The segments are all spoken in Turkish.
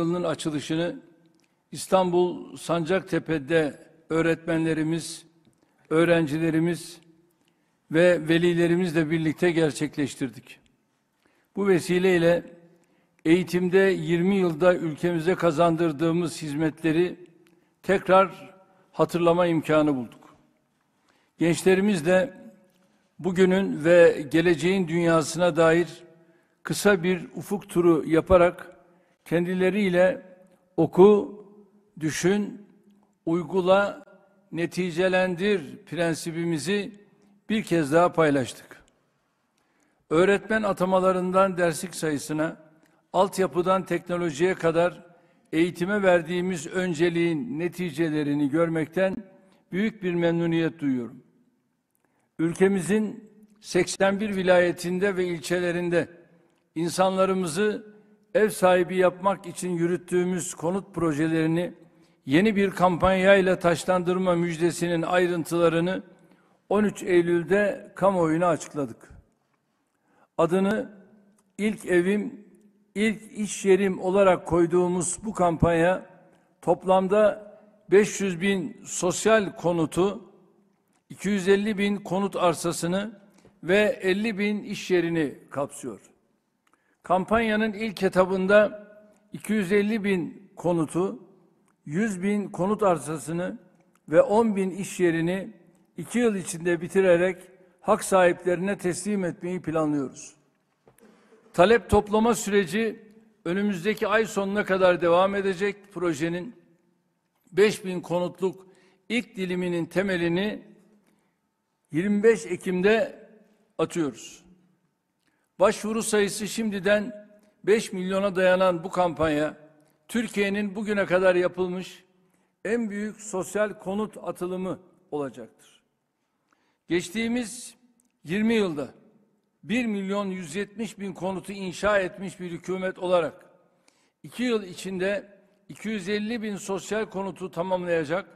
yılının açılışını İstanbul Sancaktepe'de öğretmenlerimiz, öğrencilerimiz ve velilerimizle birlikte gerçekleştirdik. Bu vesileyle eğitimde 20 yılda ülkemize kazandırdığımız hizmetleri tekrar hatırlama imkanı bulduk. Gençlerimiz de bugünün ve geleceğin dünyasına dair kısa bir ufuk turu yaparak kendileriyle oku, düşün, uygula, neticelendir prensibimizi bir kez daha paylaştık. Öğretmen atamalarından derslik sayısına, altyapıdan teknolojiye kadar eğitime verdiğimiz önceliğin neticelerini görmekten büyük bir memnuniyet duyuyorum. Ülkemizin 81 vilayetinde ve ilçelerinde insanlarımızı ev sahibi yapmak için yürüttüğümüz konut projelerini yeni bir kampanyayla ile taşlandırma müjdesinin ayrıntılarını 13 Eylül'de kamuoyuna açıkladık. Adını ilk evim, ilk iş yerim olarak koyduğumuz bu kampanya toplamda 500 bin sosyal konutu, 250 bin konut arsasını ve 50 bin iş yerini kapsıyor. Kampanyanın ilk etabında 250 bin konutu, 100 bin konut arsasını ve 10 bin iş yerini iki yıl içinde bitirerek hak sahiplerine teslim etmeyi planlıyoruz. Talep toplama süreci önümüzdeki ay sonuna kadar devam edecek projenin 5 bin konutluk ilk diliminin temelini 25 Ekim'de atıyoruz. Başvuru sayısı şimdiden 5 milyona dayanan bu kampanya Türkiye'nin bugüne kadar yapılmış en büyük sosyal konut atılımı olacaktır. Geçtiğimiz 20 yılda 1 milyon 170 bin konutu inşa etmiş bir hükümet olarak 2 yıl içinde 250 bin sosyal konutu tamamlayacak,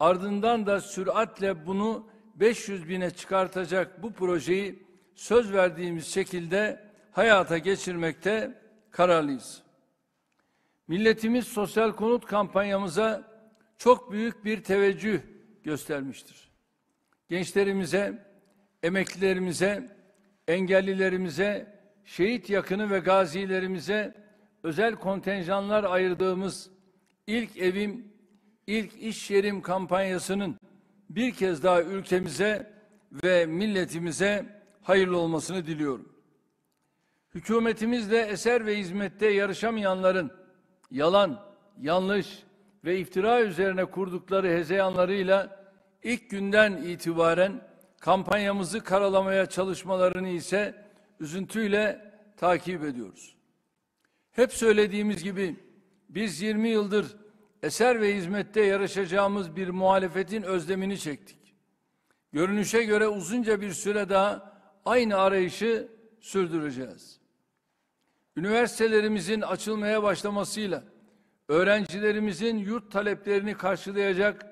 ardından da süratle bunu 500 bine çıkartacak bu projeyi söz verdiğimiz şekilde hayata geçirmekte kararlıyız. Milletimiz sosyal konut kampanyamıza çok büyük bir teveccüh göstermiştir. Gençlerimize, emeklilerimize, engellilerimize, şehit yakını ve gazilerimize özel kontenjanlar ayırdığımız ilk evim, ilk iş yerim kampanyasının bir kez daha ülkemize ve milletimize hayırlı olmasını diliyorum. Hükümetimizle eser ve hizmette yarışamayanların yalan, yanlış ve iftira üzerine kurdukları hezeyanlarıyla ilk günden itibaren kampanyamızı karalamaya çalışmalarını ise üzüntüyle takip ediyoruz. Hep söylediğimiz gibi biz 20 yıldır eser ve hizmette yarışacağımız bir muhalefetin özlemini çektik. Görünüşe göre uzunca bir süre daha aynı arayışı sürdüreceğiz. Üniversitelerimizin açılmaya başlamasıyla öğrencilerimizin yurt taleplerini karşılayacak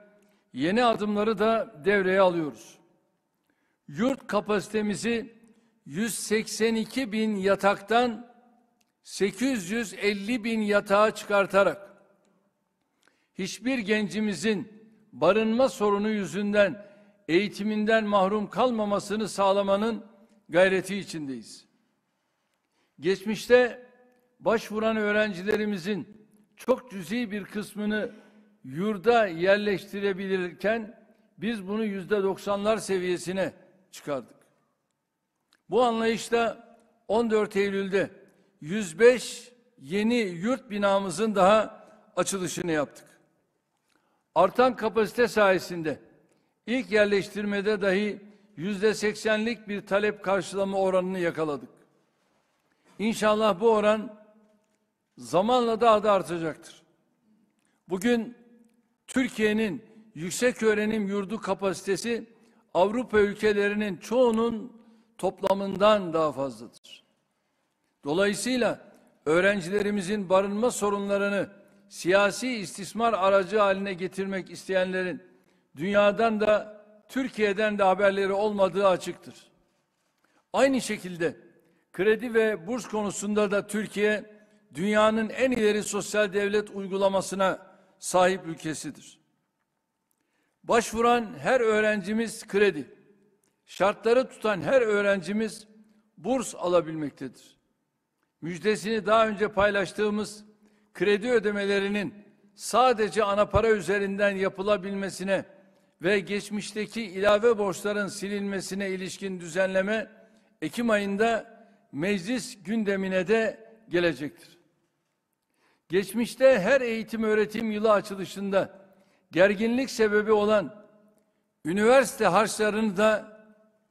yeni adımları da devreye alıyoruz. Yurt kapasitemizi 182 bin yataktan 850 bin yatağa çıkartarak hiçbir gencimizin barınma sorunu yüzünden eğitiminden mahrum kalmamasını sağlamanın gayreti içindeyiz. Geçmişte başvuran öğrencilerimizin çok cüzi bir kısmını yurda yerleştirebilirken biz bunu yüzde doksanlar seviyesine çıkardık. Bu anlayışla 14 Eylül'de 105 yeni yurt binamızın daha açılışını yaptık. Artan kapasite sayesinde ilk yerleştirmede dahi yüzde seksenlik bir talep karşılama oranını yakaladık. İnşallah bu oran zamanla daha da artacaktır. Bugün Türkiye'nin yüksek öğrenim yurdu kapasitesi Avrupa ülkelerinin çoğunun toplamından daha fazladır. Dolayısıyla öğrencilerimizin barınma sorunlarını siyasi istismar aracı haline getirmek isteyenlerin dünyadan da Türkiye'den de haberleri olmadığı açıktır. Aynı şekilde kredi ve burs konusunda da Türkiye dünyanın en ileri sosyal devlet uygulamasına sahip ülkesidir. Başvuran her öğrencimiz kredi, şartları tutan her öğrencimiz burs alabilmektedir. Müjdesini daha önce paylaştığımız kredi ödemelerinin sadece ana para üzerinden yapılabilmesine ve geçmişteki ilave borçların silinmesine ilişkin düzenleme Ekim ayında meclis gündemine de gelecektir. Geçmişte her eğitim öğretim yılı açılışında gerginlik sebebi olan üniversite harçlarını da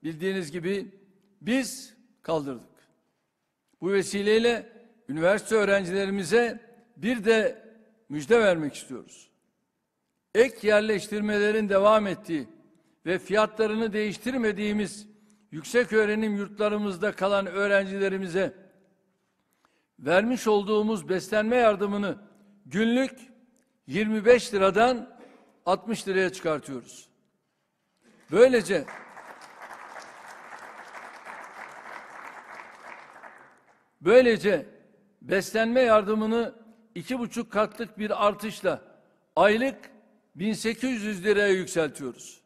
bildiğiniz gibi biz kaldırdık. Bu vesileyle üniversite öğrencilerimize bir de müjde vermek istiyoruz ek yerleştirmelerin devam ettiği ve fiyatlarını değiştirmediğimiz yüksek öğrenim yurtlarımızda kalan öğrencilerimize vermiş olduğumuz beslenme yardımını günlük 25 liradan 60 liraya çıkartıyoruz. Böylece böylece beslenme yardımını iki buçuk katlık bir artışla aylık 1800 liraya yükseltiyoruz.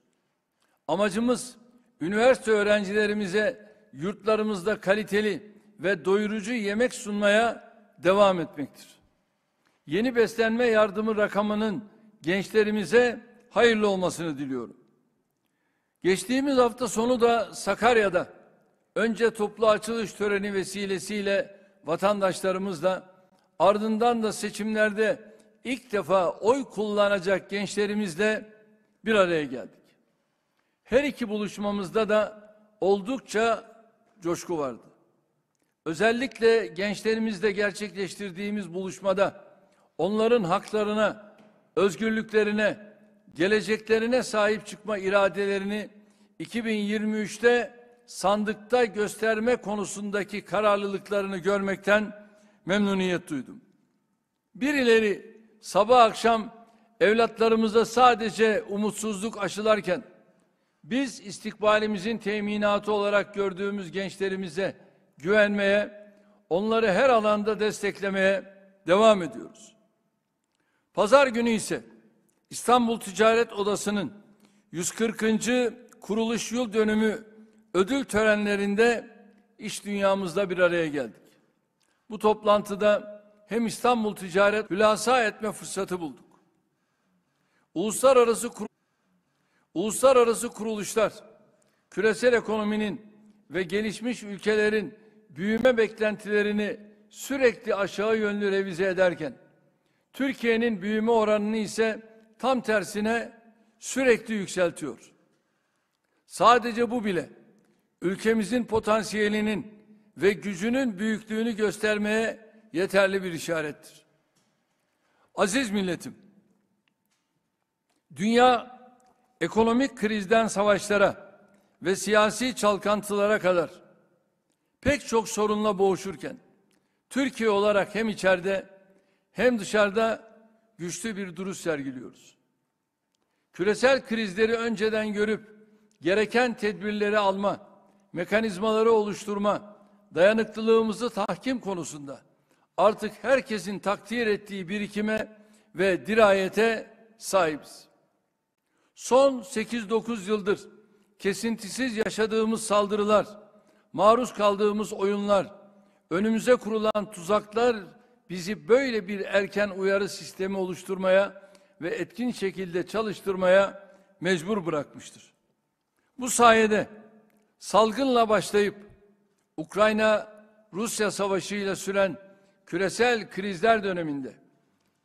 Amacımız üniversite öğrencilerimize yurtlarımızda kaliteli ve doyurucu yemek sunmaya devam etmektir. Yeni beslenme yardımı rakamının gençlerimize hayırlı olmasını diliyorum. Geçtiğimiz hafta sonu da Sakarya'da önce toplu açılış töreni vesilesiyle vatandaşlarımızla ardından da seçimlerde ilk defa oy kullanacak gençlerimizle bir araya geldik. Her iki buluşmamızda da oldukça coşku vardı. Özellikle gençlerimizle gerçekleştirdiğimiz buluşmada onların haklarına, özgürlüklerine, geleceklerine sahip çıkma iradelerini 2023'te sandıkta gösterme konusundaki kararlılıklarını görmekten memnuniyet duydum. Birileri sabah akşam evlatlarımıza sadece umutsuzluk aşılarken biz istikbalimizin teminatı olarak gördüğümüz gençlerimize güvenmeye, onları her alanda desteklemeye devam ediyoruz. Pazar günü ise İstanbul Ticaret Odası'nın 140. kuruluş yıl dönümü ödül törenlerinde iş dünyamızda bir araya geldik. Bu toplantıda hem İstanbul Ticaret hülasa etme fırsatı bulduk. Uluslararası uluslararası kuruluşlar küresel ekonominin ve gelişmiş ülkelerin büyüme beklentilerini sürekli aşağı yönlü revize ederken Türkiye'nin büyüme oranını ise tam tersine sürekli yükseltiyor. Sadece bu bile ülkemizin potansiyelinin ve gücünün büyüklüğünü göstermeye yeterli bir işarettir. Aziz milletim, dünya ekonomik krizden savaşlara ve siyasi çalkantılara kadar pek çok sorunla boğuşurken Türkiye olarak hem içeride hem dışarıda güçlü bir duruş sergiliyoruz. Küresel krizleri önceden görüp gereken tedbirleri alma, mekanizmaları oluşturma, dayanıklılığımızı tahkim konusunda artık herkesin takdir ettiği birikime ve dirayete sahibiz. Son 8-9 yıldır kesintisiz yaşadığımız saldırılar, maruz kaldığımız oyunlar, önümüze kurulan tuzaklar bizi böyle bir erken uyarı sistemi oluşturmaya ve etkin şekilde çalıştırmaya mecbur bırakmıştır. Bu sayede salgınla başlayıp Ukrayna-Rusya savaşıyla süren küresel krizler döneminde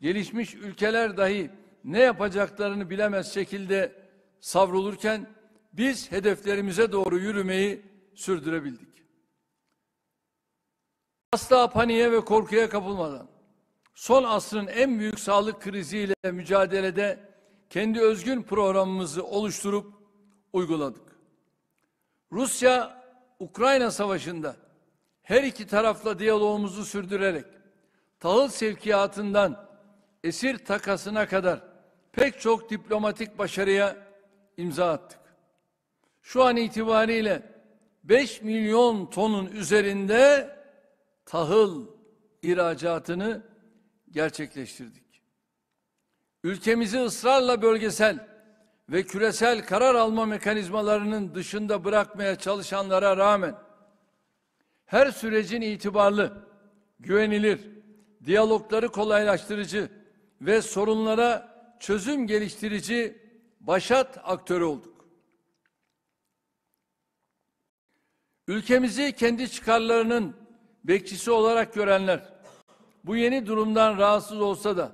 gelişmiş ülkeler dahi ne yapacaklarını bilemez şekilde savrulurken biz hedeflerimize doğru yürümeyi sürdürebildik. Asla paniğe ve korkuya kapılmadan son asrın en büyük sağlık kriziyle mücadelede kendi özgün programımızı oluşturup uyguladık. Rusya Ukrayna Savaşı'nda her iki tarafla diyalogumuzu sürdürerek tahıl sevkiyatından esir takasına kadar pek çok diplomatik başarıya imza attık. Şu an itibariyle 5 milyon tonun üzerinde tahıl ihracatını gerçekleştirdik. Ülkemizi ısrarla bölgesel ve küresel karar alma mekanizmalarının dışında bırakmaya çalışanlara rağmen her sürecin itibarlı, güvenilir, diyalogları kolaylaştırıcı ve sorunlara çözüm geliştirici başat aktörü olduk. Ülkemizi kendi çıkarlarının bekçisi olarak görenler bu yeni durumdan rahatsız olsa da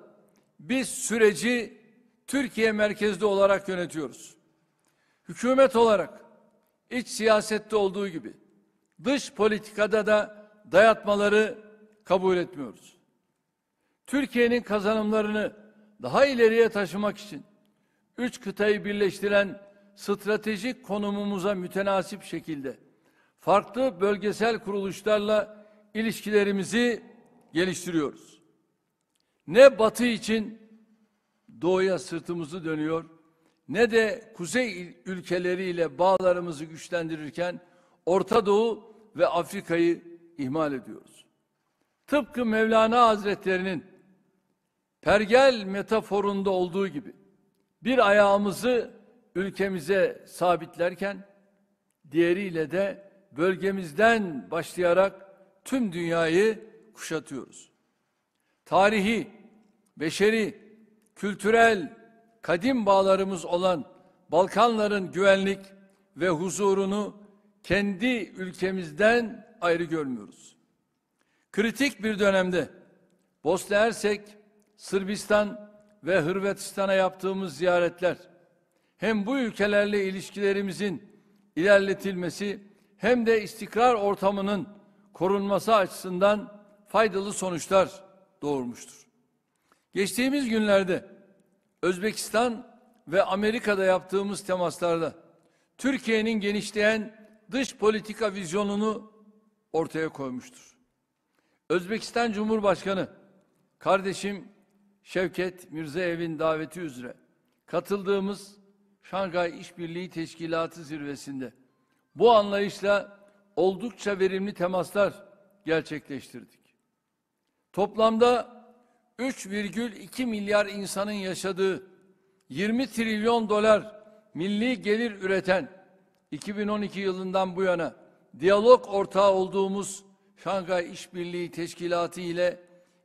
biz süreci Türkiye merkezli olarak yönetiyoruz. Hükümet olarak iç siyasette olduğu gibi Dış politikada da dayatmaları kabul etmiyoruz. Türkiye'nin kazanımlarını daha ileriye taşımak için üç kıtayı birleştiren stratejik konumumuza mütenasip şekilde farklı bölgesel kuruluşlarla ilişkilerimizi geliştiriyoruz. Ne batı için doğuya sırtımızı dönüyor ne de kuzey ülkeleriyle bağlarımızı güçlendirirken Orta Doğu ve Afrika'yı ihmal ediyoruz. Tıpkı Mevlana Hazretlerinin pergel metaforunda olduğu gibi bir ayağımızı ülkemize sabitlerken diğeriyle de bölgemizden başlayarak tüm dünyayı kuşatıyoruz. Tarihi, beşeri, kültürel, kadim bağlarımız olan Balkanların güvenlik ve huzurunu kendi ülkemizden ayrı görmüyoruz. Kritik bir dönemde Bosna Hersek, Sırbistan ve Hırvatistan'a yaptığımız ziyaretler hem bu ülkelerle ilişkilerimizin ilerletilmesi hem de istikrar ortamının korunması açısından faydalı sonuçlar doğurmuştur. Geçtiğimiz günlerde Özbekistan ve Amerika'da yaptığımız temaslarda Türkiye'nin genişleyen dış politika vizyonunu ortaya koymuştur. Özbekistan Cumhurbaşkanı kardeşim Şevket Mirzaev'in daveti üzere katıldığımız Şangay İşbirliği Teşkilatı zirvesinde bu anlayışla oldukça verimli temaslar gerçekleştirdik. Toplamda 3,2 milyar insanın yaşadığı 20 trilyon dolar milli gelir üreten 2012 yılından bu yana diyalog ortağı olduğumuz Şangay İşbirliği Teşkilatı ile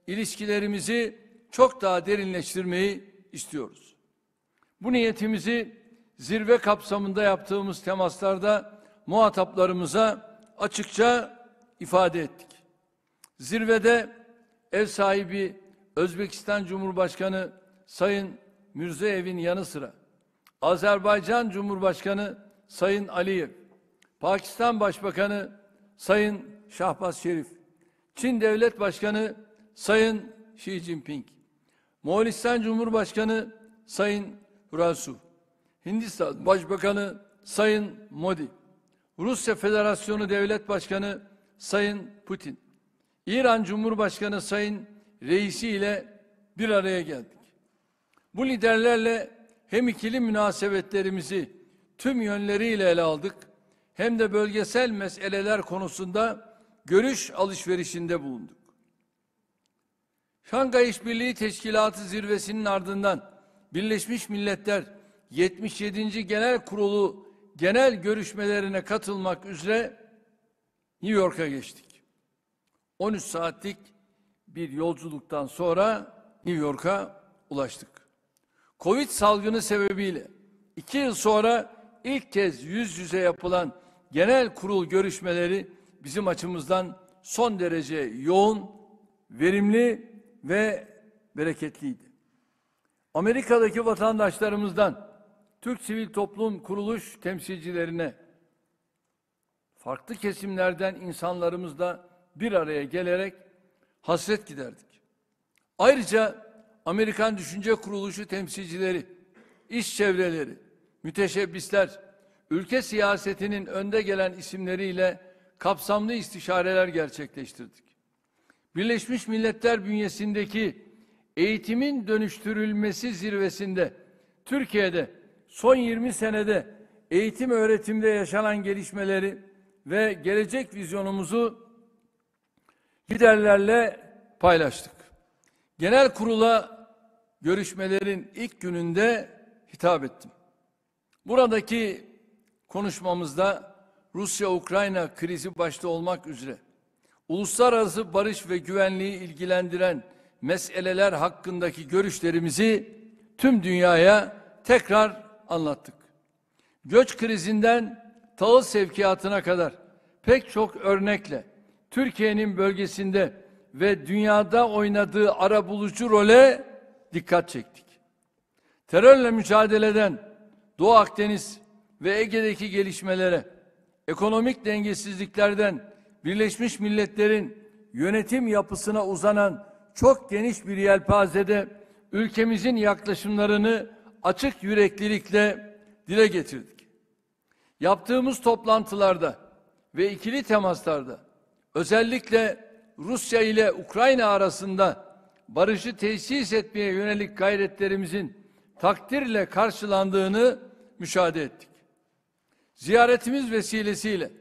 ilişkilerimizi çok daha derinleştirmeyi istiyoruz. Bu niyetimizi zirve kapsamında yaptığımız temaslarda muhataplarımıza açıkça ifade ettik. Zirvede ev sahibi Özbekistan Cumhurbaşkanı Sayın Mirzaev'in yanı sıra Azerbaycan Cumhurbaşkanı Sayın Aliyev, Pakistan Başbakanı Sayın Şahbaz Şerif, Çin Devlet Başkanı Sayın Xi Jinping, Moğolistan Cumhurbaşkanı Sayın Hurasu, Hindistan Başbakanı Sayın Modi, Rusya Federasyonu Devlet Başkanı Sayın Putin, İran Cumhurbaşkanı Sayın Reisi ile bir araya geldik. Bu liderlerle hem ikili münasebetlerimizi tüm yönleriyle ele aldık. Hem de bölgesel meseleler konusunda görüş alışverişinde bulunduk. Şangay İşbirliği Teşkilatı zirvesinin ardından Birleşmiş Milletler 77. Genel Kurulu genel görüşmelerine katılmak üzere New York'a geçtik. 13 saatlik bir yolculuktan sonra New York'a ulaştık. Covid salgını sebebiyle iki yıl sonra ilk kez yüz yüze yapılan genel kurul görüşmeleri bizim açımızdan son derece yoğun, verimli ve bereketliydi. Amerika'daki vatandaşlarımızdan Türk sivil toplum kuruluş temsilcilerine farklı kesimlerden insanlarımızla bir araya gelerek hasret giderdik. Ayrıca Amerikan Düşünce Kuruluşu temsilcileri, iş çevreleri, müteşebbisler, ülke siyasetinin önde gelen isimleriyle kapsamlı istişareler gerçekleştirdik. Birleşmiş Milletler bünyesindeki eğitimin dönüştürülmesi zirvesinde Türkiye'de son 20 senede eğitim öğretimde yaşanan gelişmeleri ve gelecek vizyonumuzu liderlerle paylaştık. Genel kurula görüşmelerin ilk gününde hitap ettim. Buradaki konuşmamızda Rusya-Ukrayna krizi başta olmak üzere uluslararası barış ve güvenliği ilgilendiren meseleler hakkındaki görüşlerimizi tüm dünyaya tekrar anlattık. Göç krizinden tahıl sevkiyatına kadar pek çok örnekle Türkiye'nin bölgesinde ve dünyada oynadığı ara bulucu role dikkat çektik. Terörle mücadeleden Doğu Akdeniz ve Ege'deki gelişmelere, ekonomik dengesizliklerden Birleşmiş Milletler'in yönetim yapısına uzanan çok geniş bir yelpazede ülkemizin yaklaşımlarını açık yüreklilikle dile getirdik. Yaptığımız toplantılarda ve ikili temaslarda özellikle Rusya ile Ukrayna arasında barışı tesis etmeye yönelik gayretlerimizin takdirle karşılandığını müşahede ettik. Ziyaretimiz vesilesiyle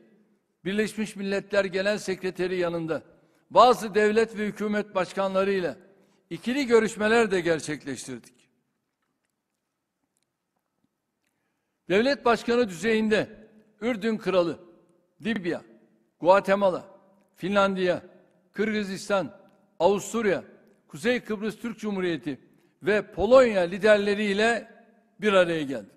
Birleşmiş Milletler Genel Sekreteri yanında bazı devlet ve hükümet başkanlarıyla ikili görüşmeler de gerçekleştirdik. Devlet başkanı düzeyinde Ürdün Kralı, Libya, Guatemala, Finlandiya, Kırgızistan, Avusturya, Kuzey Kıbrıs Türk Cumhuriyeti ve Polonya liderleriyle bir araya geldi.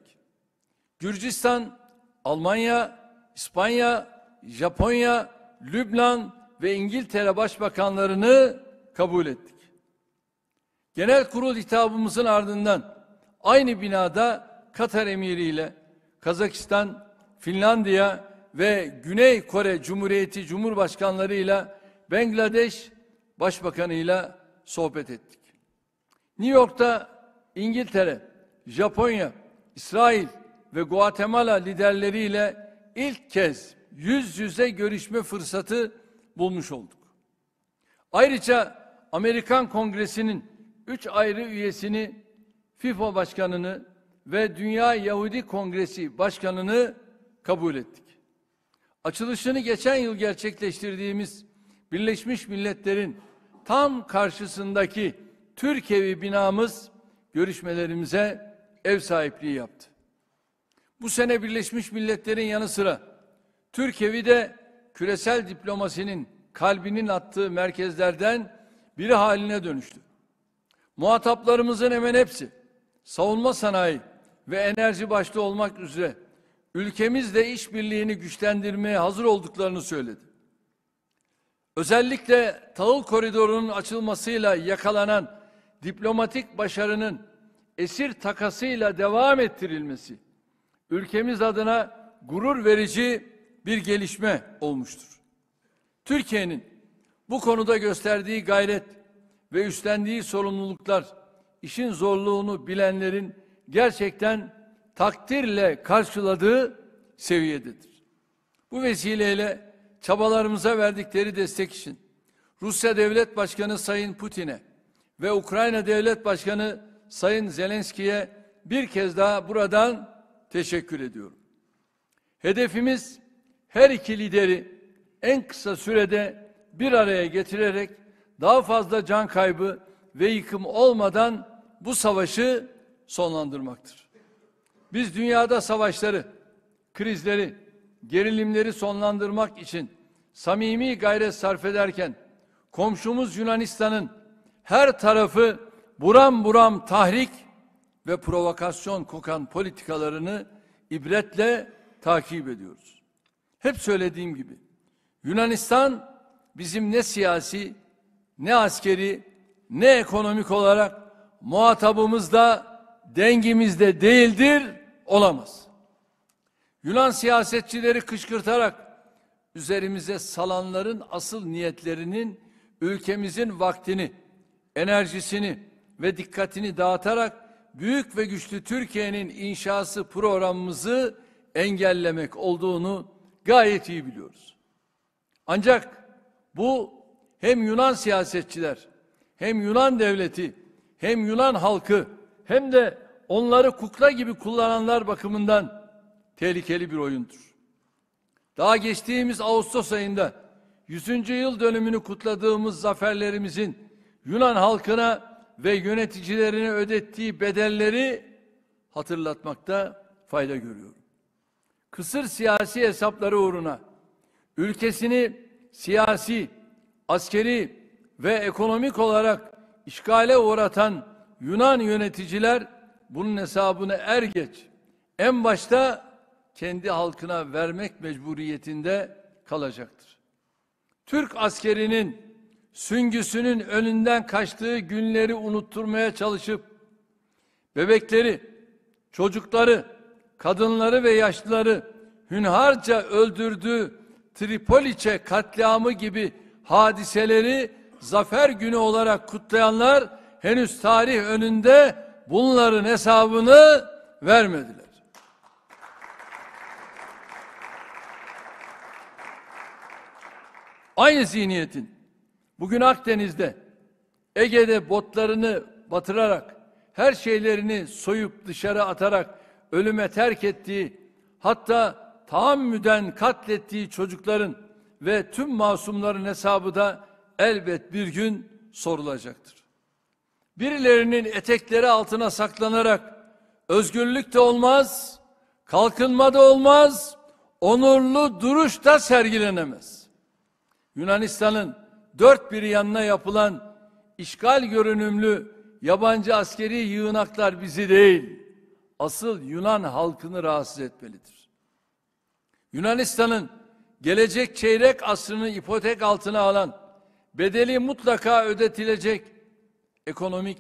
Gürcistan, Almanya, İspanya, Japonya, Lübnan ve İngiltere başbakanlarını kabul ettik. Genel kurul hitabımızın ardından aynı binada Katar Emiri ile Kazakistan, Finlandiya ve Güney Kore Cumhuriyeti Cumhurbaşkanları ile Bangladeş Başbakanı ile sohbet ettik. New York'ta İngiltere, Japonya, İsrail, ve Guatemala liderleriyle ilk kez yüz yüze görüşme fırsatı bulmuş olduk. Ayrıca Amerikan Kongresi'nin üç ayrı üyesini, FIFA Başkanı'nı ve Dünya Yahudi Kongresi Başkanı'nı kabul ettik. Açılışını geçen yıl gerçekleştirdiğimiz Birleşmiş Milletler'in tam karşısındaki Türkiye'vi binamız görüşmelerimize ev sahipliği yaptı. Bu sene Birleşmiş Milletler'in yanı sıra Türkiye'yi de küresel diplomasinin kalbinin attığı merkezlerden biri haline dönüştü. Muhataplarımızın hemen hepsi savunma sanayi ve enerji başta olmak üzere ülkemizle işbirliğini güçlendirmeye hazır olduklarını söyledi. Özellikle tahıl koridorunun açılmasıyla yakalanan diplomatik başarının esir takasıyla devam ettirilmesi ülkemiz adına gurur verici bir gelişme olmuştur. Türkiye'nin bu konuda gösterdiği gayret ve üstlendiği sorumluluklar işin zorluğunu bilenlerin gerçekten takdirle karşıladığı seviyededir. Bu vesileyle çabalarımıza verdikleri destek için Rusya Devlet Başkanı Sayın Putin'e ve Ukrayna Devlet Başkanı Sayın Zelenski'ye bir kez daha buradan teşekkür ediyorum. Hedefimiz her iki lideri en kısa sürede bir araya getirerek daha fazla can kaybı ve yıkım olmadan bu savaşı sonlandırmaktır. Biz dünyada savaşları, krizleri, gerilimleri sonlandırmak için samimi gayret sarf ederken komşumuz Yunanistan'ın her tarafı buram buram tahrik ve provokasyon kokan politikalarını ibretle takip ediyoruz. Hep söylediğim gibi Yunanistan bizim ne siyasi ne askeri ne ekonomik olarak muhatabımızda dengimizde değildir olamaz. Yunan siyasetçileri kışkırtarak üzerimize salanların asıl niyetlerinin ülkemizin vaktini, enerjisini ve dikkatini dağıtarak büyük ve güçlü Türkiye'nin inşası programımızı engellemek olduğunu gayet iyi biliyoruz. Ancak bu hem Yunan siyasetçiler, hem Yunan devleti, hem Yunan halkı, hem de onları kukla gibi kullananlar bakımından tehlikeli bir oyundur. Daha geçtiğimiz Ağustos ayında 100. yıl dönümünü kutladığımız zaferlerimizin Yunan halkına ve yöneticilerine ödettiği bedelleri hatırlatmakta fayda görüyorum. Kısır siyasi hesapları uğruna ülkesini siyasi, askeri ve ekonomik olarak işgale uğratan Yunan yöneticiler bunun hesabını er geç en başta kendi halkına vermek mecburiyetinde kalacaktır. Türk askerinin süngüsünün önünden kaçtığı günleri unutturmaya çalışıp bebekleri, çocukları, kadınları ve yaşlıları hünharca öldürdüğü Tripoliçe katliamı gibi hadiseleri zafer günü olarak kutlayanlar henüz tarih önünde bunların hesabını vermediler. Aynı zihniyetin Bugün Akdeniz'de Ege'de botlarını batırarak her şeylerini soyup dışarı atarak ölüme terk ettiği hatta tahammüden katlettiği çocukların ve tüm masumların hesabı da elbet bir gün sorulacaktır. Birilerinin etekleri altına saklanarak özgürlük de olmaz, kalkınma da olmaz, onurlu duruş da sergilenemez. Yunanistan'ın dört bir yanına yapılan işgal görünümlü yabancı askeri yığınaklar bizi değil, asıl Yunan halkını rahatsız etmelidir. Yunanistan'ın gelecek çeyrek asrını ipotek altına alan, bedeli mutlaka ödetilecek ekonomik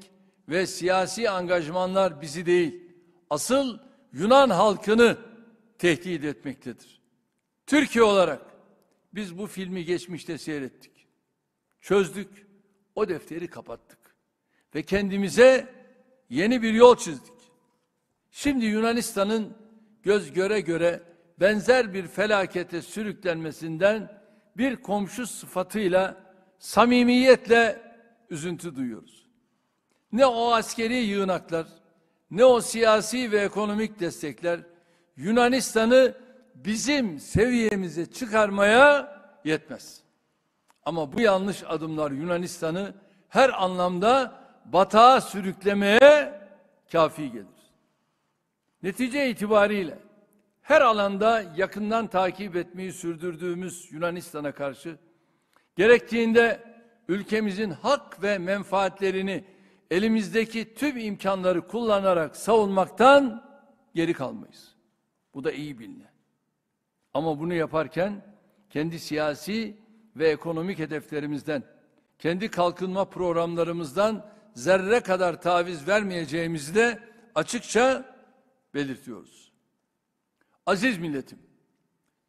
ve siyasi angajmanlar bizi değil, asıl Yunan halkını tehdit etmektedir. Türkiye olarak biz bu filmi geçmişte seyrettik çözdük. O defteri kapattık. Ve kendimize yeni bir yol çizdik. Şimdi Yunanistan'ın göz göre göre benzer bir felakete sürüklenmesinden bir komşu sıfatıyla samimiyetle üzüntü duyuyoruz. Ne o askeri yığınaklar, ne o siyasi ve ekonomik destekler Yunanistan'ı bizim seviyemize çıkarmaya yetmez. Ama bu yanlış adımlar Yunanistan'ı her anlamda batağa sürüklemeye kafi gelir. Netice itibariyle her alanda yakından takip etmeyi sürdürdüğümüz Yunanistan'a karşı gerektiğinde ülkemizin hak ve menfaatlerini elimizdeki tüm imkanları kullanarak savunmaktan geri kalmayız. Bu da iyi bilinen. Ama bunu yaparken kendi siyasi ve ekonomik hedeflerimizden, kendi kalkınma programlarımızdan zerre kadar taviz vermeyeceğimizi de açıkça belirtiyoruz. Aziz milletim,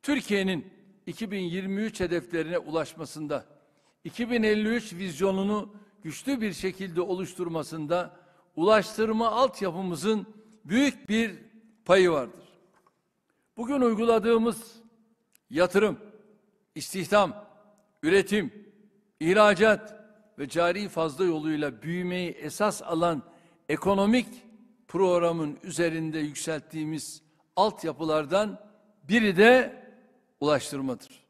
Türkiye'nin 2023 hedeflerine ulaşmasında, 2053 vizyonunu güçlü bir şekilde oluşturmasında ulaştırma altyapımızın büyük bir payı vardır. Bugün uyguladığımız yatırım, istihdam, üretim, ihracat ve cari fazla yoluyla büyümeyi esas alan ekonomik programın üzerinde yükselttiğimiz altyapılardan biri de ulaştırmadır.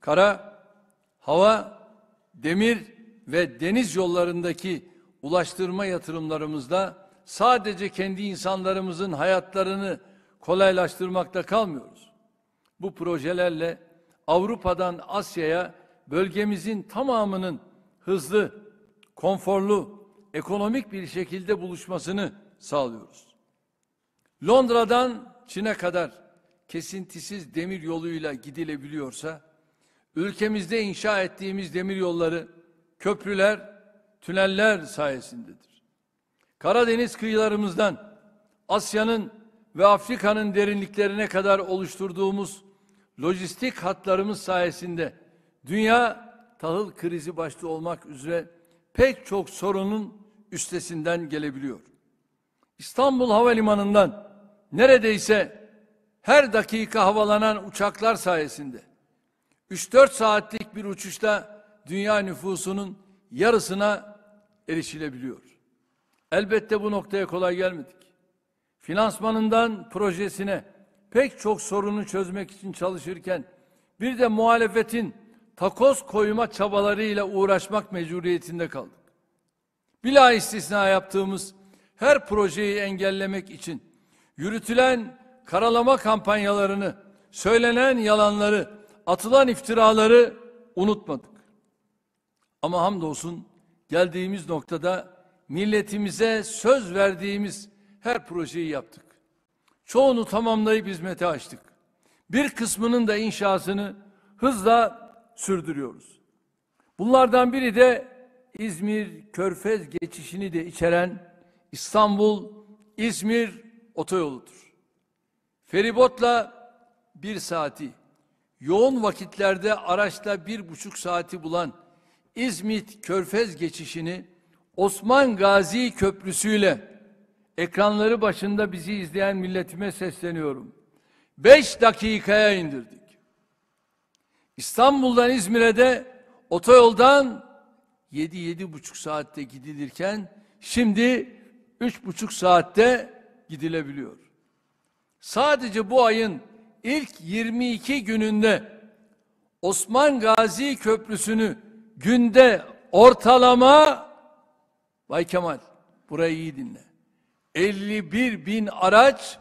Kara, hava, demir ve deniz yollarındaki ulaştırma yatırımlarımızda sadece kendi insanlarımızın hayatlarını kolaylaştırmakta kalmıyoruz. Bu projelerle Avrupa'dan Asya'ya bölgemizin tamamının hızlı, konforlu, ekonomik bir şekilde buluşmasını sağlıyoruz. Londra'dan Çin'e kadar kesintisiz demir yoluyla gidilebiliyorsa, ülkemizde inşa ettiğimiz demir yolları, köprüler, tüneller sayesindedir. Karadeniz kıyılarımızdan Asya'nın ve Afrika'nın derinliklerine kadar oluşturduğumuz lojistik hatlarımız sayesinde dünya tahıl krizi başta olmak üzere pek çok sorunun üstesinden gelebiliyor. İstanbul Havalimanı'ndan neredeyse her dakika havalanan uçaklar sayesinde 3-4 saatlik bir uçuşta dünya nüfusunun yarısına erişilebiliyor. Elbette bu noktaya kolay gelmedik. Finansmanından projesine, pek çok sorunu çözmek için çalışırken bir de muhalefetin takoz koyma çabalarıyla uğraşmak mecburiyetinde kaldık. Bila istisna yaptığımız her projeyi engellemek için yürütülen karalama kampanyalarını, söylenen yalanları, atılan iftiraları unutmadık. Ama hamdolsun geldiğimiz noktada milletimize söz verdiğimiz her projeyi yaptık. Çoğunu tamamlayıp hizmete açtık. Bir kısmının da inşasını hızla sürdürüyoruz. Bunlardan biri de İzmir Körfez geçişini de içeren İstanbul İzmir otoyoludur. Feribotla bir saati, yoğun vakitlerde araçla bir buçuk saati bulan İzmir Körfez geçişini Osman Gazi Köprüsü ile ekranları başında bizi izleyen milletime sesleniyorum. Beş dakikaya indirdik. İstanbul'dan İzmir'e de otoyoldan yedi yedi buçuk saatte gidilirken şimdi üç buçuk saatte gidilebiliyor. Sadece bu ayın ilk 22 gününde Osman Gazi Köprüsü'nü günde ortalama Bay Kemal burayı iyi dinle. 51 bin araç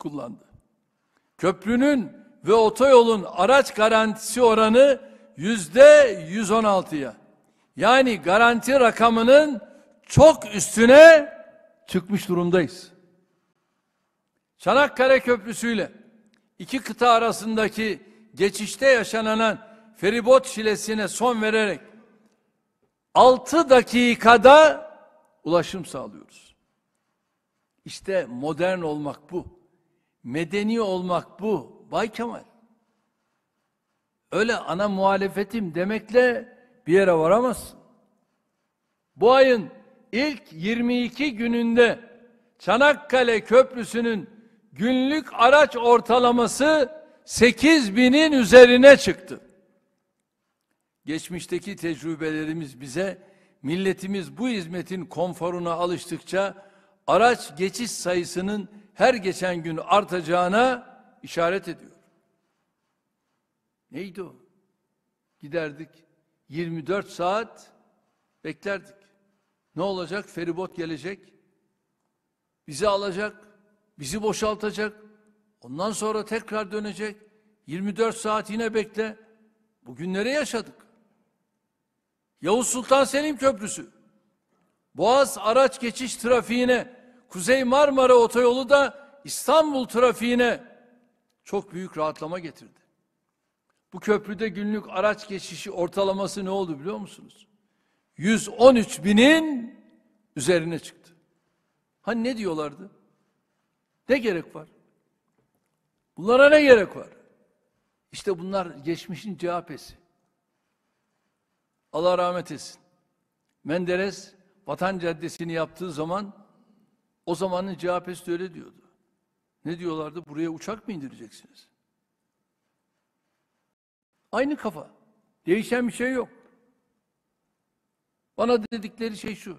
kullandı. Köprünün ve otoyolun araç garantisi oranı yüzde 116'ya. Yani garanti rakamının çok üstüne çıkmış durumdayız. Çanakkale Köprüsü ile iki kıta arasındaki geçişte yaşanan feribot çilesine son vererek 6 dakikada ulaşım sağlıyoruz. İşte modern olmak bu. Medeni olmak bu. Bay Kemal. Öyle ana muhalefetim demekle bir yere varamazsın. Bu ayın ilk 22 gününde Çanakkale Köprüsü'nün günlük araç ortalaması 8 binin üzerine çıktı. Geçmişteki tecrübelerimiz bize milletimiz bu hizmetin konforuna alıştıkça araç geçiş sayısının her geçen gün artacağına işaret ediyor. Neydi o? Giderdik 24 saat beklerdik. Ne olacak? Feribot gelecek. Bizi alacak. Bizi boşaltacak. Ondan sonra tekrar dönecek. 24 saat yine bekle. Bugünleri yaşadık. Yavuz Sultan Selim Köprüsü. Boğaz araç geçiş trafiğine Kuzey Marmara Otoyolu da İstanbul trafiğine çok büyük rahatlama getirdi. Bu köprüde günlük araç geçişi ortalaması ne oldu biliyor musunuz? 113 binin üzerine çıktı. Hani ne diyorlardı? Ne gerek var? Bunlara ne gerek var? İşte bunlar geçmişin CHP'si. Allah rahmet etsin. Menderes Vatan Caddesi'ni yaptığı zaman o zamanın CHP'si de öyle diyordu. Ne diyorlardı? Buraya uçak mı indireceksiniz? Aynı kafa. Değişen bir şey yok. Bana dedikleri şey şu.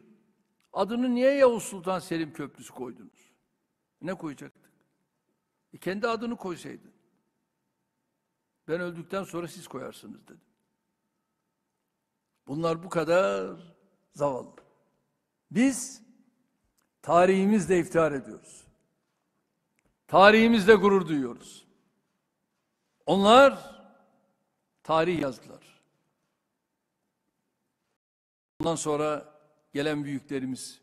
Adını niye Yavuz Sultan Selim Köprüsü koydunuz? Ne koyacaktık? E kendi adını koysaydın. Ben öldükten sonra siz koyarsınız dedi. Bunlar bu kadar zavallı. Biz Tarihimizle iftihar ediyoruz. Tarihimizle gurur duyuyoruz. Onlar tarih yazdılar. Ondan sonra gelen büyüklerimiz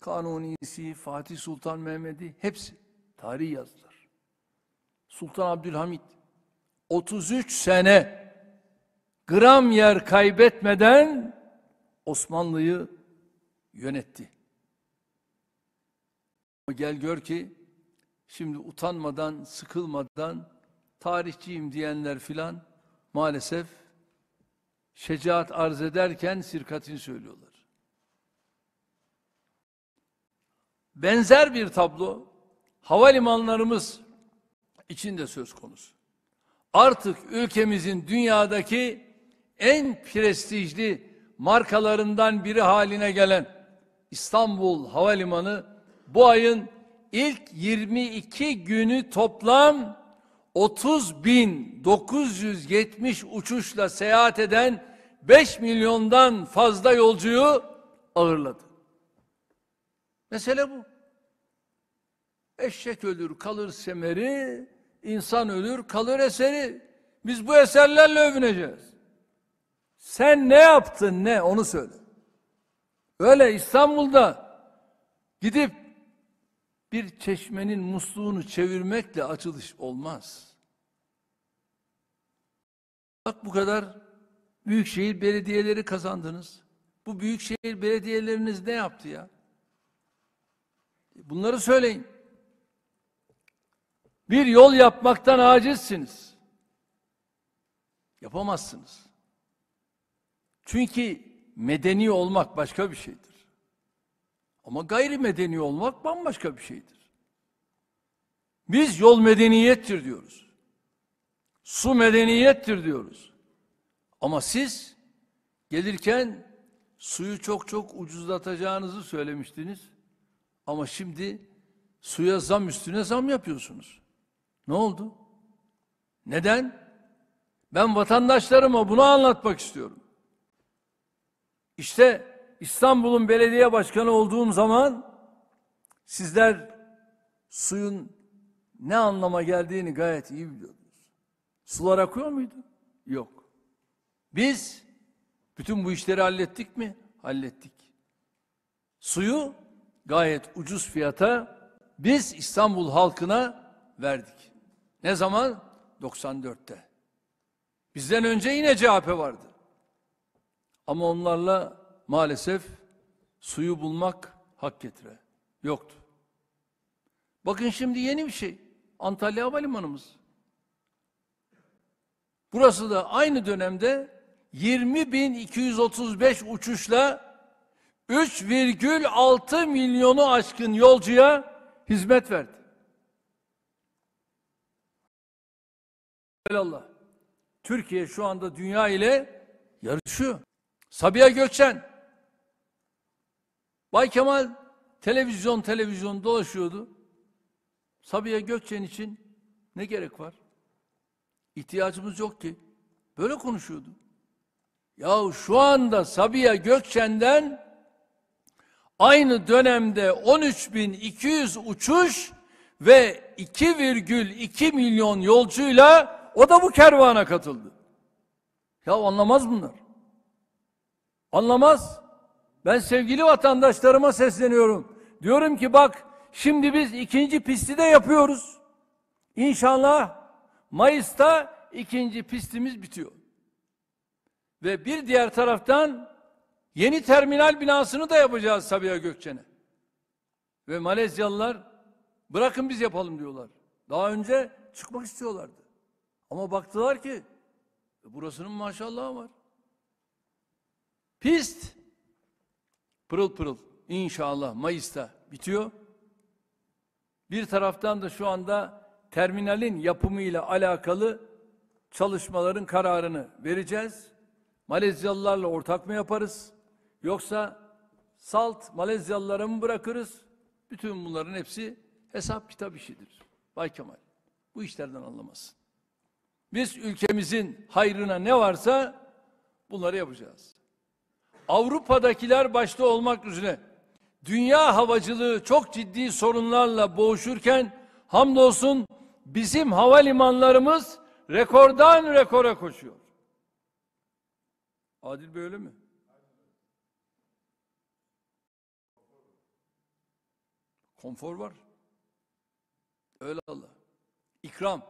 Kanunisi, Fatih Sultan Mehmet'i hepsi tarih yazdılar. Sultan Abdülhamit 33 sene gram yer kaybetmeden Osmanlı'yı yönetti. Gel gör ki şimdi utanmadan, sıkılmadan tarihçiyim diyenler filan maalesef şecaat arz ederken sirkatini söylüyorlar. Benzer bir tablo havalimanlarımız için de söz konusu. Artık ülkemizin dünyadaki en prestijli markalarından biri haline gelen İstanbul Havalimanı bu ayın ilk 22 günü toplam 30.970 uçuşla seyahat eden 5 milyondan fazla yolcuyu ağırladı. Mesele bu. Eşek ölür kalır semeri, insan ölür kalır eseri. Biz bu eserlerle övüneceğiz. Sen ne yaptın ne onu söyle. Öyle İstanbul'da gidip bir çeşmenin musluğunu çevirmekle açılış olmaz. Bak bu kadar büyükşehir belediyeleri kazandınız. Bu büyükşehir belediyeleriniz ne yaptı ya? Bunları söyleyin. Bir yol yapmaktan acizsiniz. Yapamazsınız. Çünkü medeni olmak başka bir şeydir. Ama gayrimedeni olmak bambaşka bir şeydir. Biz yol medeniyettir diyoruz. Su medeniyettir diyoruz. Ama siz gelirken suyu çok çok ucuzlatacağınızı söylemiştiniz. Ama şimdi suya zam üstüne zam yapıyorsunuz. Ne oldu? Neden? Ben vatandaşlarıma bunu anlatmak istiyorum. İşte İstanbul'un belediye başkanı olduğum zaman sizler suyun ne anlama geldiğini gayet iyi biliyordunuz. Sular akıyor muydu? Yok. Biz bütün bu işleri hallettik mi? Hallettik. Suyu gayet ucuz fiyata biz İstanbul halkına verdik. Ne zaman? 94'te. Bizden önce yine CHP vardı. Ama onlarla maalesef suyu bulmak hak getire. Yoktu. Bakın şimdi yeni bir şey. Antalya Havalimanımız. Burası da aynı dönemde 20.235 uçuşla 3,6 milyonu aşkın yolcuya hizmet verdi. Allah. Türkiye şu anda dünya ile yarışıyor. Sabiha Gökçen Bay Kemal televizyon televizyon dolaşıyordu. Sabiha Gökçen için ne gerek var? İhtiyacımız yok ki. Böyle konuşuyordu. Ya şu anda Sabiha Gökçen'den aynı dönemde 13.200 uçuş ve 2,2 milyon yolcuyla o da bu kervana katıldı. Ya anlamaz bunlar. Anlamaz. Ben sevgili vatandaşlarıma sesleniyorum. Diyorum ki bak şimdi biz ikinci pisti de yapıyoruz. İnşallah Mayıs'ta ikinci pistimiz bitiyor. Ve bir diğer taraftan yeni terminal binasını da yapacağız Sabiha Gökçen'e. Ve Malezyalılar bırakın biz yapalım diyorlar. Daha önce çıkmak istiyorlardı. Ama baktılar ki e, burasının maşallahı var. Pist pırıl pırıl inşallah Mayıs'ta bitiyor. Bir taraftan da şu anda terminalin yapımıyla alakalı çalışmaların kararını vereceğiz. Malezyalılarla ortak mı yaparız? Yoksa salt Malezyalılara mı bırakırız? Bütün bunların hepsi hesap kitap işidir. Bay Kemal bu işlerden anlamasın. Biz ülkemizin hayrına ne varsa bunları yapacağız. Avrupa'dakiler başta olmak üzere dünya havacılığı çok ciddi sorunlarla boğuşurken hamdolsun bizim havalimanlarımız rekordan rekora koşuyor. Adil böyle mi? Konfor var. Öyle Allah. İkram.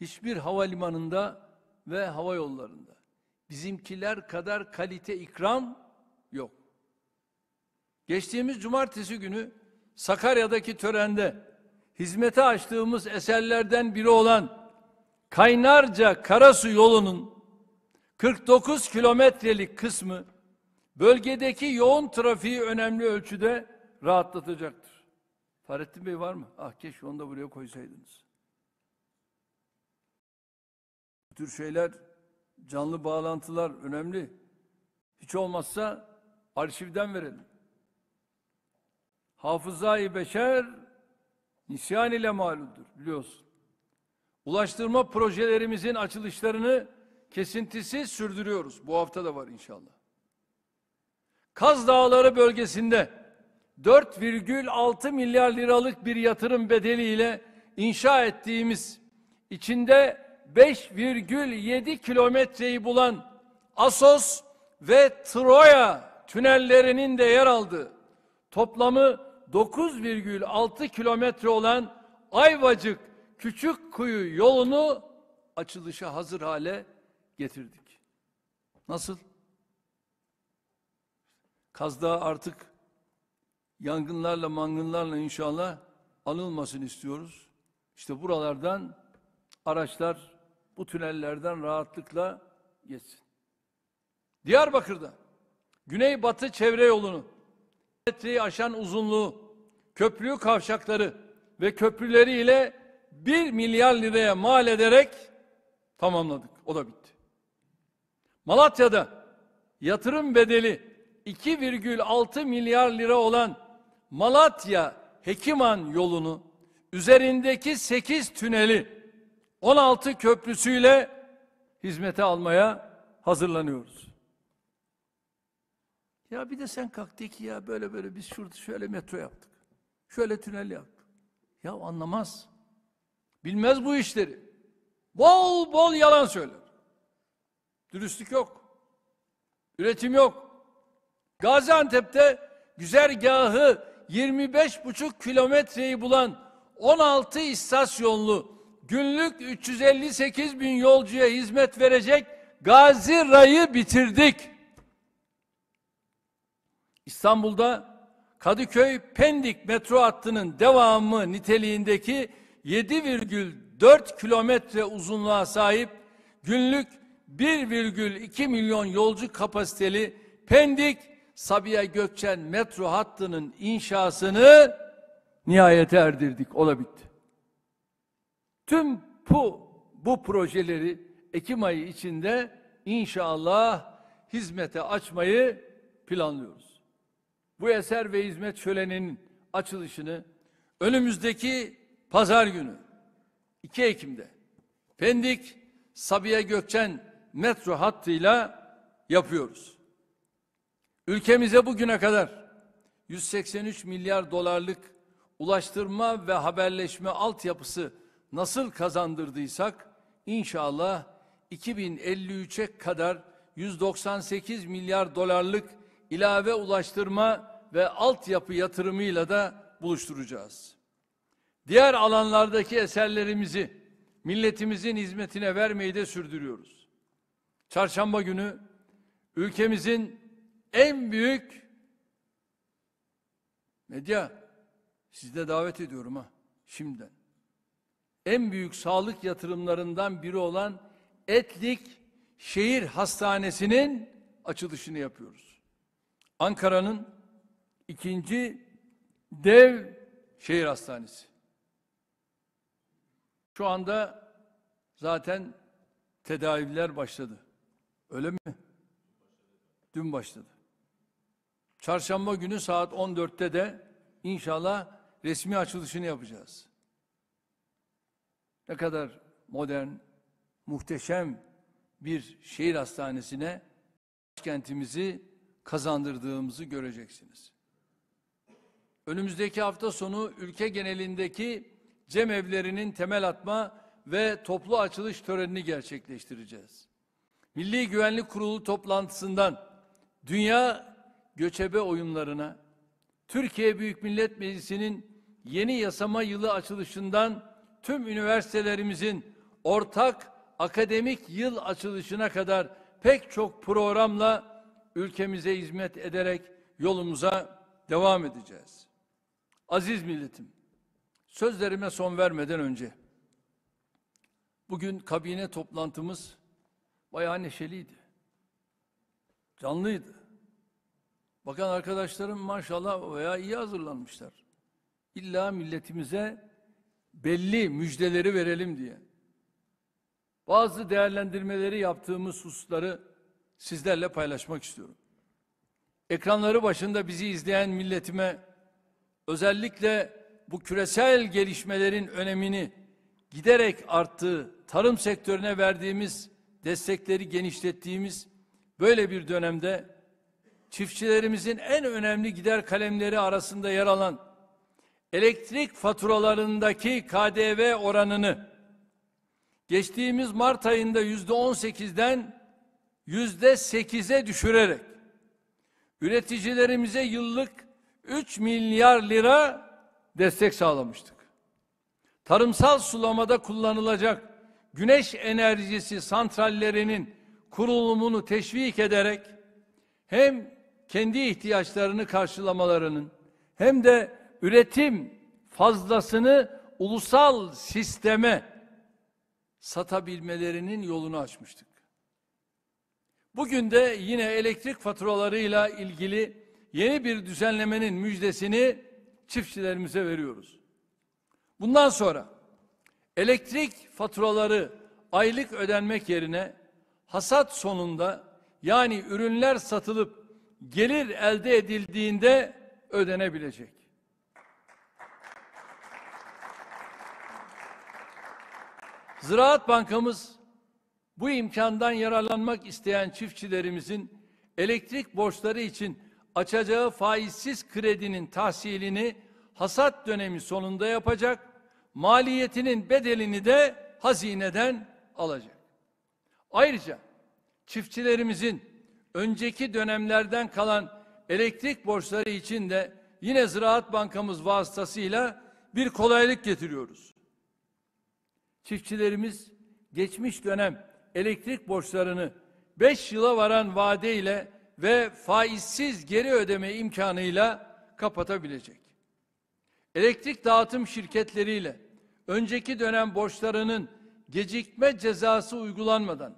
Hiçbir havalimanında ve hava yollarında bizimkiler kadar kalite ikram yok. Geçtiğimiz cumartesi günü Sakarya'daki törende hizmete açtığımız eserlerden biri olan Kaynarca Karasu yolunun 49 kilometrelik kısmı bölgedeki yoğun trafiği önemli ölçüde rahatlatacaktır. Fahrettin Bey var mı? Ah keşke onu da buraya koysaydınız. Bu tür şeyler canlı bağlantılar önemli. Hiç olmazsa arşivden verelim. Hafızayı beşer nisyan ile malumdur biliyorsun. Ulaştırma projelerimizin açılışlarını kesintisiz sürdürüyoruz. Bu hafta da var inşallah. Kaz Dağları bölgesinde 4,6 milyar liralık bir yatırım bedeliyle inşa ettiğimiz içinde 5,7 kilometreyi bulan Asos ve Troya tünellerinin de yer aldığı toplamı 9,6 kilometre olan Ayvacık Küçük Kuyu yolunu açılışa hazır hale getirdik. Nasıl? Kazda artık yangınlarla mangınlarla inşallah anılmasın istiyoruz. İşte buralardan araçlar bu tünellerden rahatlıkla geçsin. Diyarbakır'da Güney-Batı çevre yolunu metreyi aşan uzunluğu, köprüyü, kavşakları ve köprüleri ile 1 milyar liraya mal ederek tamamladık. O da bitti. Malatya'da yatırım bedeli 2,6 milyar lira olan Malatya Hekiman yolunu üzerindeki 8 tüneli 16 köprüsüyle hizmete almaya hazırlanıyoruz. Ya bir de sen kalktı ki ya böyle böyle biz şurada şöyle metro yaptık. Şöyle tünel yaptık. Ya anlamaz. Bilmez bu işleri. Bol bol yalan söyler. Dürüstlük yok. Üretim yok. Gaziantep'te güzergahı 25,5 kilometreyi bulan 16 istasyonlu Günlük 358 bin yolcuya hizmet verecek Gazi Ray'ı bitirdik. İstanbul'da Kadıköy-Pendik metro hattının devamı niteliğindeki 7,4 kilometre uzunluğa sahip günlük 1,2 milyon yolcu kapasiteli Pendik Sabiha Gökçen metro hattının inşasını nihayete erdirdik. Ola bitti. Tüm bu, bu projeleri Ekim ayı içinde inşallah hizmete açmayı planlıyoruz. Bu eser ve hizmet şöleninin açılışını önümüzdeki pazar günü 2 Ekim'de Pendik Sabiha Gökçen metro hattıyla yapıyoruz. Ülkemize bugüne kadar 183 milyar dolarlık ulaştırma ve haberleşme altyapısı nasıl kazandırdıysak inşallah 2053'e kadar 198 milyar dolarlık ilave ulaştırma ve altyapı yatırımıyla da buluşturacağız. Diğer alanlardaki eserlerimizi milletimizin hizmetine vermeyi de sürdürüyoruz. Çarşamba günü ülkemizin en büyük medya sizde davet ediyorum ha şimdiden en büyük sağlık yatırımlarından biri olan Etlik Şehir Hastanesi'nin açılışını yapıyoruz. Ankara'nın ikinci dev şehir hastanesi. Şu anda zaten tedaviler başladı. Öyle mi? Dün başladı. Çarşamba günü saat 14'te de inşallah resmi açılışını yapacağız ne kadar modern, muhteşem bir şehir hastanesine başkentimizi kazandırdığımızı göreceksiniz. Önümüzdeki hafta sonu ülke genelindeki cem evlerinin temel atma ve toplu açılış törenini gerçekleştireceğiz. Milli Güvenlik Kurulu toplantısından dünya göçebe oyunlarına, Türkiye Büyük Millet Meclisi'nin yeni yasama yılı açılışından tüm üniversitelerimizin ortak akademik yıl açılışına kadar pek çok programla ülkemize hizmet ederek yolumuza devam edeceğiz. Aziz milletim, sözlerime son vermeden önce bugün kabine toplantımız bayağı neşeliydi. Canlıydı. Bakan arkadaşlarım maşallah veya iyi hazırlanmışlar. İlla milletimize belli müjdeleri verelim diye. Bazı değerlendirmeleri yaptığımız hususları sizlerle paylaşmak istiyorum. Ekranları başında bizi izleyen milletime özellikle bu küresel gelişmelerin önemini giderek arttığı, tarım sektörüne verdiğimiz destekleri genişlettiğimiz böyle bir dönemde çiftçilerimizin en önemli gider kalemleri arasında yer alan elektrik faturalarındaki KDV oranını geçtiğimiz Mart ayında yüzde on sekizden yüzde sekize düşürerek üreticilerimize yıllık 3 milyar lira destek sağlamıştık. Tarımsal sulamada kullanılacak güneş enerjisi santrallerinin kurulumunu teşvik ederek hem kendi ihtiyaçlarını karşılamalarının hem de üretim fazlasını ulusal sisteme satabilmelerinin yolunu açmıştık. Bugün de yine elektrik faturalarıyla ilgili yeni bir düzenlemenin müjdesini çiftçilerimize veriyoruz. Bundan sonra elektrik faturaları aylık ödenmek yerine hasat sonunda yani ürünler satılıp gelir elde edildiğinde ödenebilecek. Ziraat Bankamız bu imkandan yararlanmak isteyen çiftçilerimizin elektrik borçları için açacağı faizsiz kredinin tahsilini hasat dönemi sonunda yapacak, maliyetinin bedelini de hazineden alacak. Ayrıca çiftçilerimizin önceki dönemlerden kalan elektrik borçları için de yine Ziraat Bankamız vasıtasıyla bir kolaylık getiriyoruz çiftçilerimiz geçmiş dönem elektrik borçlarını 5 yıla varan vadeyle ve faizsiz geri ödeme imkanıyla kapatabilecek. Elektrik dağıtım şirketleriyle önceki dönem borçlarının gecikme cezası uygulanmadan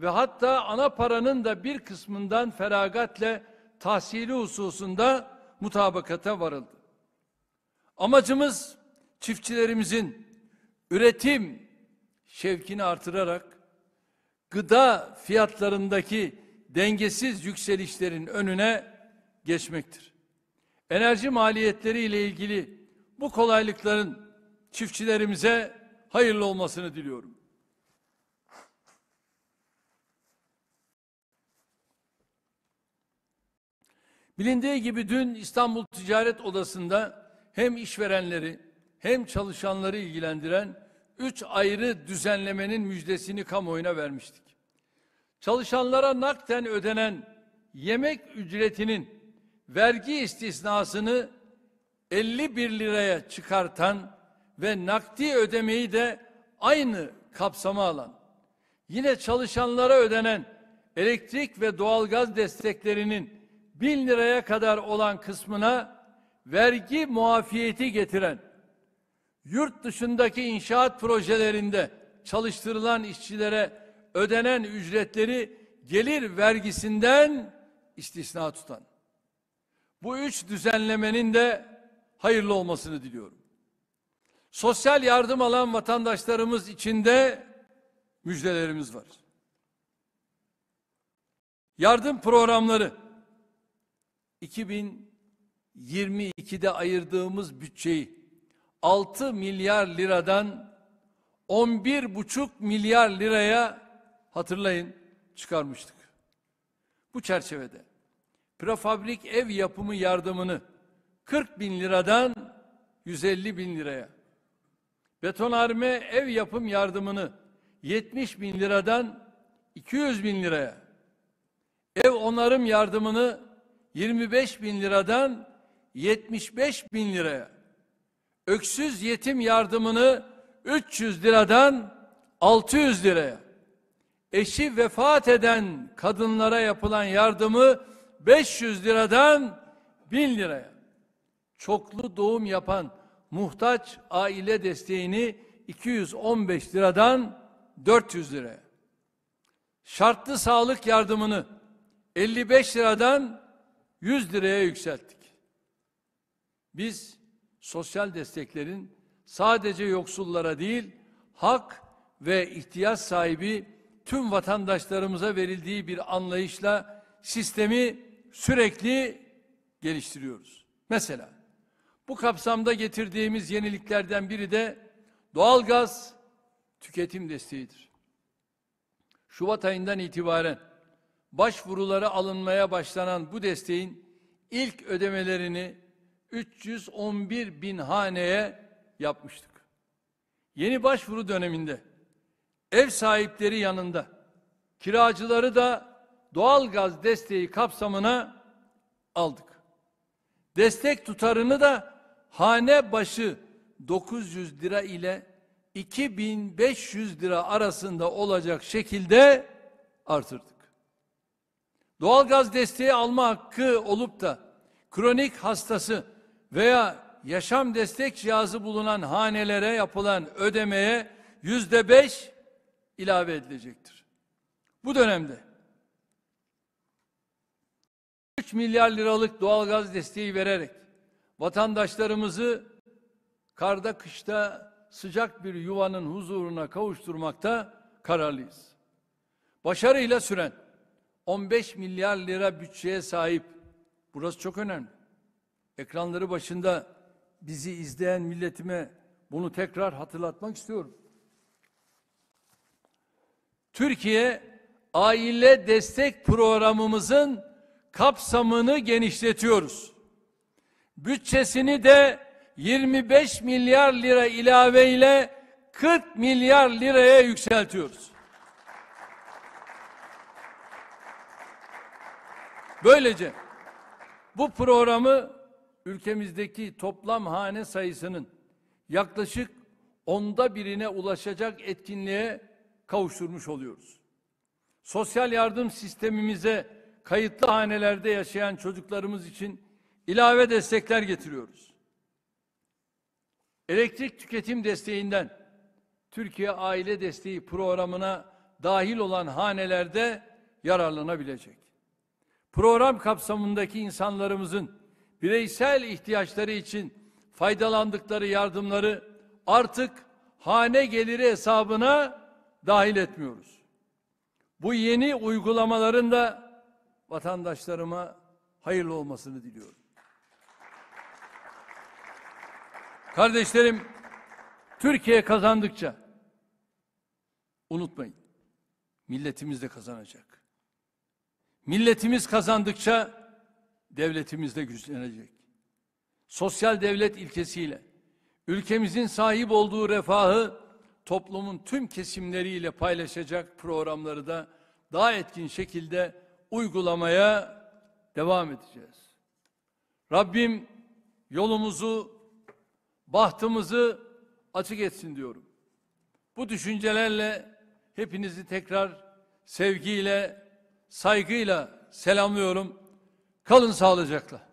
ve hatta ana paranın da bir kısmından feragatle tahsili hususunda mutabakata varıldı. Amacımız çiftçilerimizin üretim şevkini artırarak gıda fiyatlarındaki dengesiz yükselişlerin önüne geçmektir. Enerji maliyetleri ile ilgili bu kolaylıkların çiftçilerimize hayırlı olmasını diliyorum. Bilindiği gibi dün İstanbul Ticaret Odası'nda hem işverenleri hem çalışanları ilgilendiren üç ayrı düzenlemenin müjdesini kamuoyuna vermiştik. Çalışanlara nakten ödenen yemek ücretinin vergi istisnasını 51 liraya çıkartan ve nakdi ödemeyi de aynı kapsama alan, yine çalışanlara ödenen elektrik ve doğalgaz desteklerinin 1000 liraya kadar olan kısmına vergi muafiyeti getiren yurt dışındaki inşaat projelerinde çalıştırılan işçilere ödenen ücretleri gelir vergisinden istisna tutan. Bu üç düzenlemenin de hayırlı olmasını diliyorum. Sosyal yardım alan vatandaşlarımız için de müjdelerimiz var. Yardım programları 2022'de ayırdığımız bütçeyi 6 milyar liradan 11,5 milyar liraya hatırlayın çıkarmıştık. Bu çerçevede prefabrik ev yapımı yardımını 40 bin liradan 150 bin liraya, betonarme ev yapım yardımını 70 bin liradan 200 bin liraya, ev onarım yardımını 25 bin liradan 75 bin liraya, öksüz yetim yardımını 300 liradan 600 liraya, eşi vefat eden kadınlara yapılan yardımı 500 liradan 1000 liraya, çoklu doğum yapan muhtaç aile desteğini 215 liradan 400 liraya, şartlı sağlık yardımını 55 liradan 100 liraya yükselttik. Biz sosyal desteklerin sadece yoksullara değil, hak ve ihtiyaç sahibi tüm vatandaşlarımıza verildiği bir anlayışla sistemi sürekli geliştiriyoruz. Mesela bu kapsamda getirdiğimiz yeniliklerden biri de doğalgaz tüketim desteğidir. Şubat ayından itibaren başvuruları alınmaya başlanan bu desteğin ilk ödemelerini 311 bin haneye yapmıştık. Yeni başvuru döneminde ev sahipleri yanında kiracıları da doğal gaz desteği kapsamına aldık. Destek tutarını da hane başı 900 lira ile 2500 lira arasında olacak şekilde artırdık. Doğalgaz desteği alma hakkı olup da kronik hastası veya yaşam destek cihazı bulunan hanelere yapılan ödemeye yüzde beş ilave edilecektir. Bu dönemde 3 milyar liralık doğalgaz desteği vererek vatandaşlarımızı karda kışta sıcak bir yuvanın huzuruna kavuşturmakta kararlıyız. Başarıyla süren 15 milyar lira bütçeye sahip burası çok önemli ekranları başında bizi izleyen milletime bunu tekrar hatırlatmak istiyorum. Türkiye aile destek programımızın kapsamını genişletiyoruz. Bütçesini de 25 milyar lira ilave ile 40 milyar liraya yükseltiyoruz. Böylece bu programı ülkemizdeki toplam hane sayısının yaklaşık onda birine ulaşacak etkinliğe kavuşturmuş oluyoruz. Sosyal yardım sistemimize kayıtlı hanelerde yaşayan çocuklarımız için ilave destekler getiriyoruz. Elektrik tüketim desteğinden Türkiye Aile Desteği programına dahil olan hanelerde yararlanabilecek. Program kapsamındaki insanlarımızın bireysel ihtiyaçları için faydalandıkları yardımları artık hane geliri hesabına dahil etmiyoruz. Bu yeni uygulamaların da vatandaşlarıma hayırlı olmasını diliyorum. Kardeşlerim, Türkiye kazandıkça unutmayın. Milletimiz de kazanacak. Milletimiz kazandıkça devletimiz de güçlenecek. Sosyal devlet ilkesiyle ülkemizin sahip olduğu refahı toplumun tüm kesimleriyle paylaşacak programları da daha etkin şekilde uygulamaya devam edeceğiz. Rabbim yolumuzu, bahtımızı açık etsin diyorum. Bu düşüncelerle hepinizi tekrar sevgiyle, saygıyla selamlıyorum. Kalın sağlıcakla.